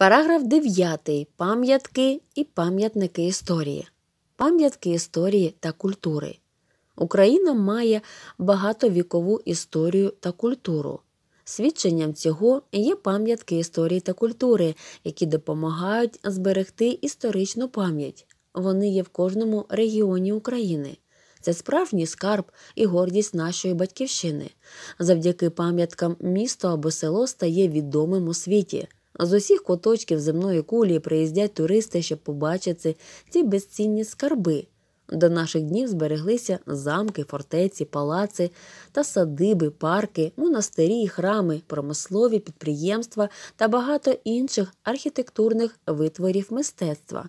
Параграф 9. Пам'ятки і пам'ятники історії. Пам'ятки історії та культури. Україна має багатовікову історію та культуру. Свідченням цього є пам'ятки історії та культури, які допомагають зберегти історичну пам'ять. Вони є в кожному регіоні України. Це справжній скарб і гордість нашої батьківщини. Завдяки пам'яткам місто або село стає відомим у світі. А з усіх куточків земної кулі приїздять туристи, щоб побачити ці безцінні скарби. До наших днів збереглися замки, фортеці, палаци та садиби, парки, монастирі, храми, промислові підприємства та багато інших архітектурних витворів мистецтва.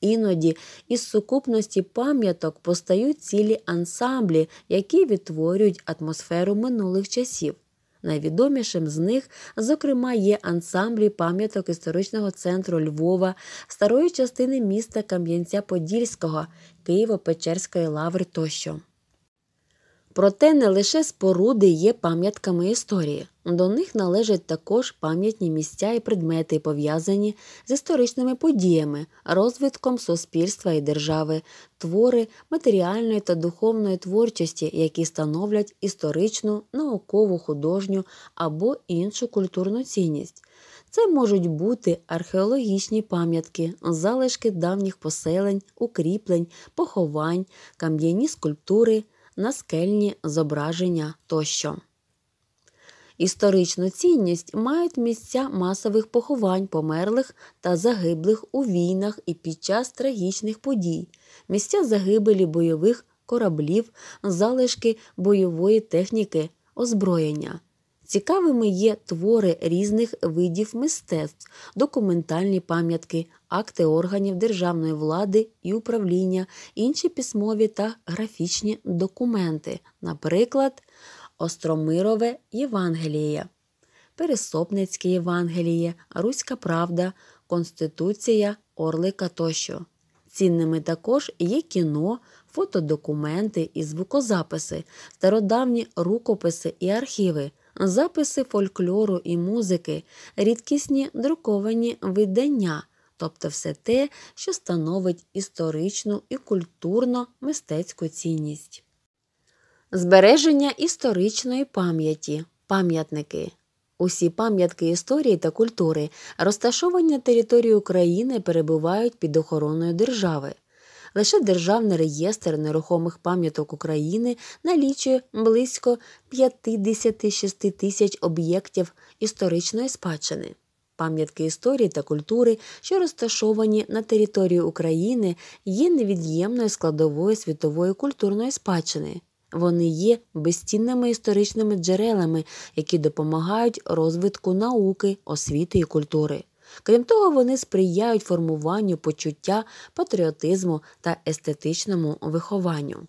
Іноді із сукупності пам'яток постають цілі ансамблі, які відтворюють атмосферу минулих часів. Найвідомішим з них, зокрема, є ансамблі пам'яток історичного центру Львова, старої частини міста Кам'янця-Подільського, Києво-Печерської лаври тощо. Проте не лише споруди є пам'ятками історії, до них належать також пам'ятні місця і предмети, пов'язані з історичними подіями, розвитком суспільства і держави, твори матеріальної та духовної творчості, які становлять історичну, наукову, художню або іншу культурну цінність. Це можуть бути археологічні пам'ятки, залишки давніх поселень, укріплень, поховань, кам'яні скульптури наскельні зображення тощо. Історичну цінність мають місця масових поховань померлих та загиблих у війнах і під час трагічних подій, місця загибелі бойових кораблів, залишки бойової техніки, озброєння. Цікавими є твори різних видів мистецтв, документальні пам'ятки, акти органів державної влади і управління, інші письмові та графічні документи, наприклад, Остромирове Євангеліє, Пересопницьке Євангеліє, Руська Правда, Конституція, Орлика тощо. Цінними також є кіно, фотодокументи і звукозаписи, стародавні рукописи і архіви записи фольклору і музики, рідкісні друковані видання, тобто все те, що становить історичну і культурно мистецьку цінність. Збереження історичної пам'яті пам'ятники. Усі пам'ятки історії та культури, розташовані на території України, перебувають під охороною держави. Лише Державний реєстр нерухомих пам'яток України налічує близько 56 тисяч об'єктів історичної спадщини. Пам'ятки історії та культури, що розташовані на території України, є невід'ємною складовою світової культурної спадщини. Вони є безцінними історичними джерелами, які допомагають розвитку науки, освіти і культури. Крім того, вони сприяють формуванню почуття патріотизму та естетичному вихованню.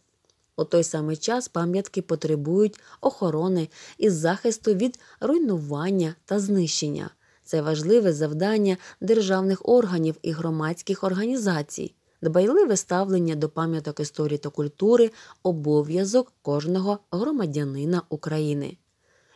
У той самий час пам'ятки потребують охорони і захисту від руйнування та знищення. Це важливе завдання державних органів і громадських організацій, дбайливе ставлення до пам'яток історії та культури, обов'язок кожного громадянина України.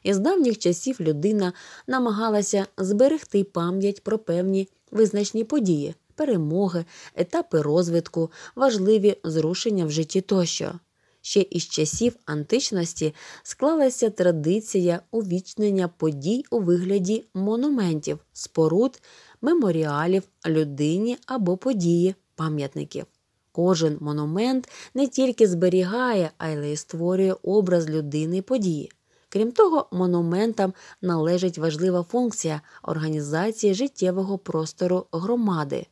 Із давніх часів людина намагалася зберегти пам'ять про певні визначні події, перемоги, етапи розвитку, важливі зрушення в житті тощо. Ще із часів античності склалася традиція увічнення подій у вигляді монументів, споруд, меморіалів людині або події пам'ятників. Кожен монумент не тільки зберігає, але й створює образ людини події. Крім того, монументам належить важлива функція організації життєвого простору громади.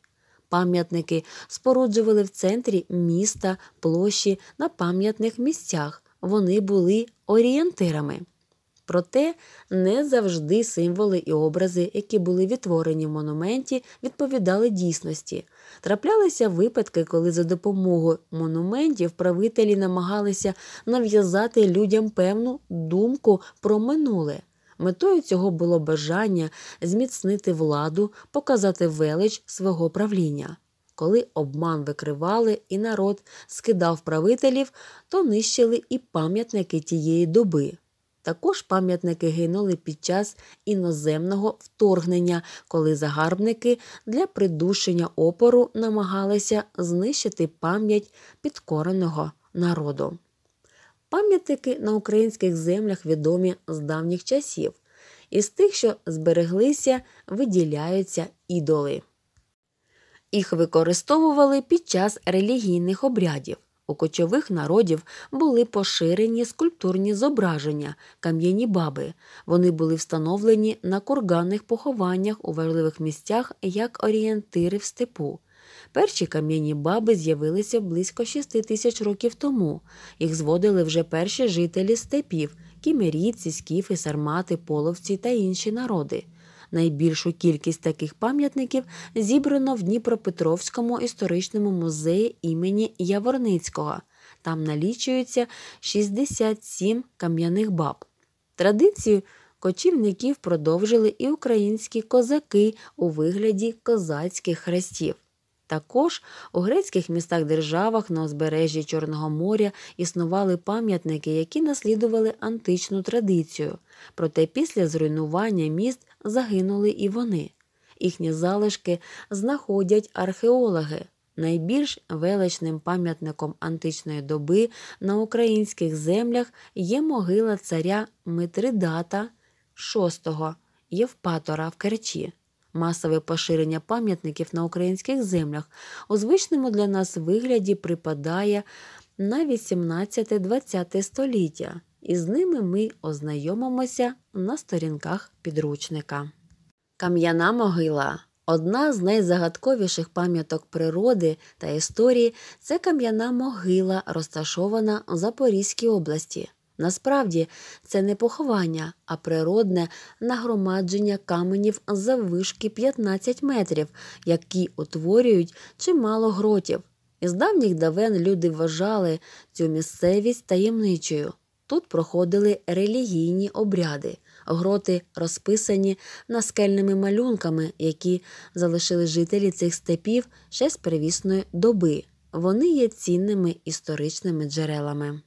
Пам'ятники споруджували в центрі міста, площі на пам'ятних місцях. Вони були орієнтирами. Проте не завжди символи і образи, які були відтворені в монументі, відповідали дійсності. Траплялися випадки, коли за допомогою монументів правителі намагалися нав'язати людям певну думку про минуле. Метою цього було бажання зміцнити владу, показати велич свого правління. Коли обман викривали і народ скидав правителів, то нищили і пам'ятники тієї доби. Також пам'ятники гинули під час іноземного вторгнення, коли загарбники для придушення опору намагалися знищити пам'ять підкореного народу. Пам'ятники на українських землях відомі з давніх часів, із тих, що збереглися, виділяються ідоли. Їх використовували під час релігійних обрядів. У кочових народів були поширені скульптурні зображення, кам'яні баби. Вони були встановлені на курганних похованнях у важливих місцях як орієнтири в степу. Перші кам'яні баби з'явилися близько 6 тисяч років тому. Їх зводили вже перші жителі степів кімерійці, скіфи, сармати, половці та інші народи. Найбільшу кількість таких пам'ятників зібрано в Дніпропетровському історичному музеї імені Яворницького. Там налічується 67 кам'яних баб. Традицію кочівників продовжили і українські козаки у вигляді козацьких хрестів. Також у грецьких містах державах на узбережжі Чорного моря існували пам'ятники, які наслідували античну традицію. Проте після зруйнування міст загинули і вони. Їхні залишки знаходять археологи. Найбільш величним пам'ятником античної доби на українських землях є могила царя Митридата VI Євпатора в Керчі. Масове поширення пам'ятників на українських землях у звичному для нас вигляді припадає на 18-20 століття і з ними ми ознайомимося на сторінках підручника. Кам'яна могила. Одна з найзагадковіших пам'яток природи та історії це кам'яна могила, розташована в Запорізькій області. Насправді це не поховання, а природне нагромадження каменів заввишки 15 метрів, які утворюють чимало гротів. Із давніх давен люди вважали цю місцевість таємничою. Тут проходили релігійні обряди, гроти розписані наскельними малюнками, які залишили жителі цих степів ще з первісної доби. Вони є цінними історичними джерелами.